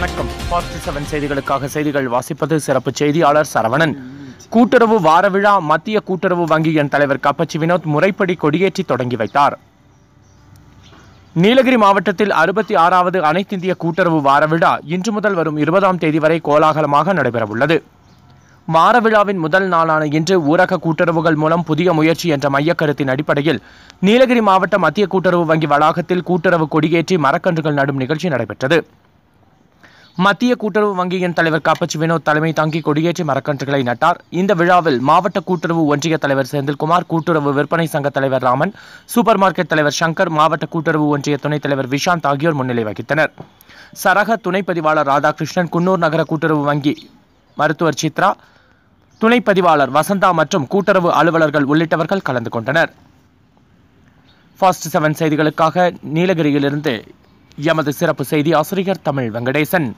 வணக்கம் party seven செய்திகளுக்காக செய்திகள் வாசிப்பது சிறப்பு செய்தியாளர் சரவணன் கூட்டுறவு வார விழா மத்திய கூட்டுறவு வங்கியின் தலைவர் கப்பச்சி வினோத் முறைப்படி கொடியேற்றி தொடங்கி வைத்தார் நீலகிரி மாவட்டத்தில் அறுபத்தி ஆறாவது அனைத்திந்திய கூட்டுறவு வார விழா இன்று முதல் வரும் இருபதாம் தேதி வரை கோலாகலமாக நடைபெறவுள்ளது வார விழாவின் முதல் நாளான இன்று ஊரக கூட்டுறவுகள் மூலம் புதிய முயற்சி என்ற மையக்கருத்தின் அடிப்படையில் நீலகிரி மாவட்ட மத்திய கூட்டுறவு வங்கி வளாகத்தில் கூட்டுறவு கொடியேற்றி மரக்கன்றுகள் நடும் நிகழ்ச்சி நடைபெற்றது மத்திய கூட்டுறவு வங்கியின் தலைவர் காப்பச்சி வினோத் தலைமை தாங்கி கொடியேற்றி மரக்கன்றுகளை நட்டார் இந்த விழாவில் மாவட்ட கூட்டுறவு ஒன்றிய தலைவர் செந்தில்குமார் கூட்டுறவு விற்பனை சங்க தலைவர் ராமன் சூப்பர் மார்க்கெட் தலைவர் சங்கர் மாவட்ட கூட்டுறவு ஒன்றிய துணைத் தலைவர் விஷாந்த் ஆகியோர் முன்னிலை வகித்தனர் சரக துணை பதிவாளர் ராதாகிருஷ்ணன் குன்னூர் நகர கூட்டுறவு வங்கி மருத்துவர் சித்ரா துணை பதிவாளர் வசந்தா மற்றும் கூட்டுறவு அலுவலர்கள் உள்ளிட்டவர்கள் கலந்து கொண்டனர் ஃபாஸ்ட் செவன் செய்திகளுக்காக நீலகிரியிலிருந்து எமது சிறப்பு செய்தி ஆசிரியர் தமிழ் வெங்கடேசன்